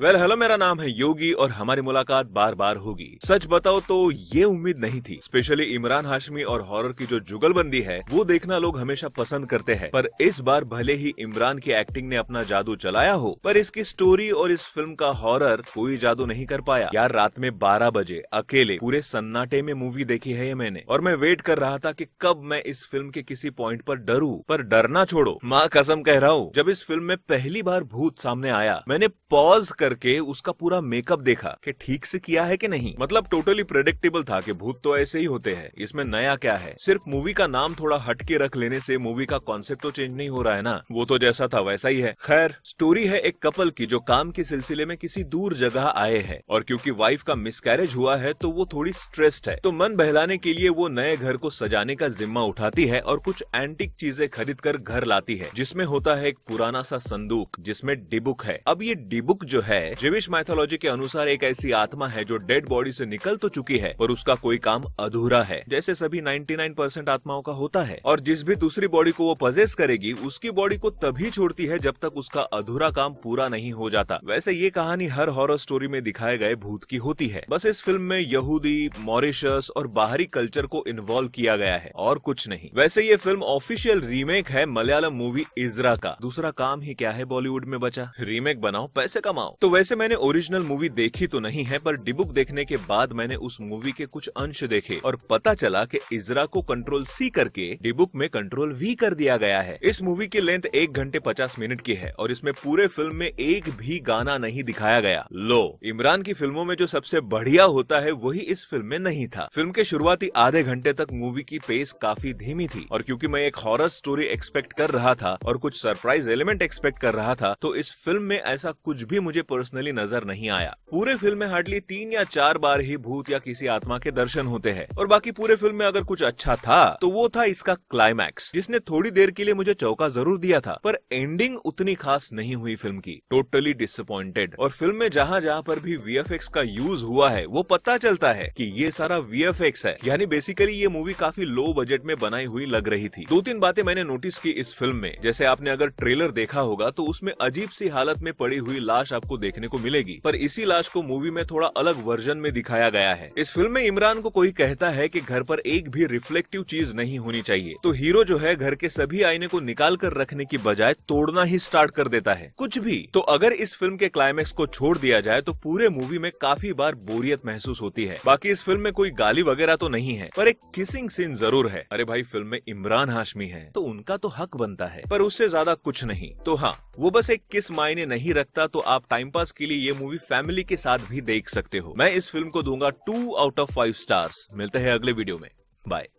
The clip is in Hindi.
वेल well, हेलो मेरा नाम है योगी और हमारी मुलाकात बार बार होगी सच बताओ तो ये उम्मीद नहीं थी स्पेशली इमरान हाशमी और हॉरर की जो जुगलबंदी है वो देखना लोग हमेशा पसंद करते हैं पर इस बार भले ही इमरान की एक्टिंग ने अपना जादू चलाया हो पर इसकी स्टोरी और इस फिल्म का हॉरर कोई जादू नहीं कर पाया यार रात में बारह बजे अकेले पूरे सन्नाटे में मूवी देखी है ये मैंने और मैं वेट कर रहा था की कब मैं इस फिल्म के किसी पॉइंट पर डरू पर डरना छोड़ो माँ कसम कह रहा हूँ जब इस फिल्म में पहली बार भूत सामने आया मैंने पॉज कर करके उसका पूरा मेकअप देखा कि ठीक से किया है कि नहीं मतलब टोटली प्रेडिक्टेबल था कि भूत तो ऐसे ही होते हैं इसमें नया क्या है सिर्फ मूवी का नाम थोड़ा हटके रख लेने से मूवी का कॉन्सेप्ट तो चेंज नहीं हो रहा है ना वो तो जैसा था वैसा ही है खैर स्टोरी है एक कपल की जो काम के सिलसिले में किसी दूर जगह आए है और क्यूँकी वाइफ का मिसकैरेज हुआ है तो वो थोड़ी स्ट्रेस्ड है तो मन बहलाने के लिए वो नए घर को सजाने का जिम्मा उठाती है और कुछ एंटिक चीजें खरीद कर घर लाती है जिसमें होता है एक पुराना सा संदूक जिसमें डिबुक है अब ये डिबुक जो है है जिविश माइथोलॉजी के अनुसार एक ऐसी आत्मा है जो डेड बॉडी से निकल तो चुकी है पर उसका कोई काम अधूरा है जैसे सभी 99% आत्माओं का होता है और जिस भी दूसरी बॉडी को वो पजेस करेगी उसकी बॉडी को तभी छोड़ती है जब तक उसका अधूरा काम पूरा नहीं हो जाता वैसे ये कहानी हर हॉरर स्टोरी में दिखाए गए भूत की होती है बस इस फिल्म में यहूदी मॉरिशस और बाहरी कल्चर को इन्वॉल्व किया गया है और कुछ नहीं वैसे ये फिल्म ऑफिशियल रीमेक है मलयालम मूवी इजरा का दूसरा काम ही क्या है बॉलीवुड में बचा रीमेक बनाओ पैसे कमाओ तो तो वैसे मैंने ओरिजिनल मूवी देखी तो नहीं है पर डिबुक देखने के बाद मैंने उस मूवी के कुछ अंश देखे और पता चला कि इजरा को कंट्रोल सी करके डिबुक में कंट्रोल वी कर दिया गया है इस मूवी की लेंथ एक घंटे पचास मिनट की है और इसमें पूरे फिल्म में एक भी गाना नहीं दिखाया गया लो इमरान की फिल्मों में जो सबसे बढ़िया होता है वही इस फिल्म में नहीं था फिल्म के शुरुआती आधे घंटे तक मूवी की पेस काफी धीमी थी और क्यूँकी मैं एक हॉरर स्टोरी एक्सपेक्ट कर रहा था और कुछ सरप्राइज एलिमेंट एक्सपेक्ट कर रहा था तो इस फिल्म में ऐसा कुछ भी मुझे पर्सनली नजर नहीं आया पूरे फिल्म में हार्डली तीन या चार बार ही भूत या किसी आत्मा के दर्शन होते हैं और बाकी पूरे फिल्म में अगर कुछ अच्छा था तो वो था इसका क्लाइमैक्स जिसने थोड़ी देर के लिए मुझे चौका जरूर दिया था पर एंडिंग उतनी खास नहीं हुई फिल्म की टोटली डिसअपॉइंटेड और फिल्म में जहाँ जहाँ पर भी वी का यूज हुआ है वो पता चलता है की ये सारा वी है यानी बेसिकली ये मूवी काफी लो बजट में बनाई हुई लग रही थी दो तीन बातें मैंने नोटिस की इस फिल्म में जैसे आपने अगर ट्रेलर देखा होगा तो उसमें अजीब सी हालत में पड़ी हुई लाश आपको देखने को मिलेगी पर इसी लाश को मूवी में थोड़ा अलग वर्जन में दिखाया गया है इस फिल्म में इमरान को कोई कहता है की घर पर एक भी रिफ्लेक्टिव चीज नहीं होनी चाहिए तो हीरो जो है घर के सभी आईने को निकाल कर रखने की बजाय तोड़ना ही स्टार्ट कर देता है कुछ भी तो अगर इस फिल्म के क्लाइमेक्स को छोड़ दिया जाए तो पूरे मूवी में काफी बार बोरियत महसूस होती है बाकी इस फिल्म में कोई गाली वगैरह तो नहीं है पर एक किसिंग सीन जरूर है अरे भाई फिल्म में इमरान हाशमी है तो उनका तो हक बनता है पर उससे ज्यादा कुछ नहीं तो हाँ वो बस एक किस मायने नहीं रखता तो आप टाइम टाइम पास के लिए ये मूवी फैमिली के साथ भी देख सकते हो मैं इस फिल्म को दूंगा two out of five stars मिलते हैं अगले वीडियो में बाय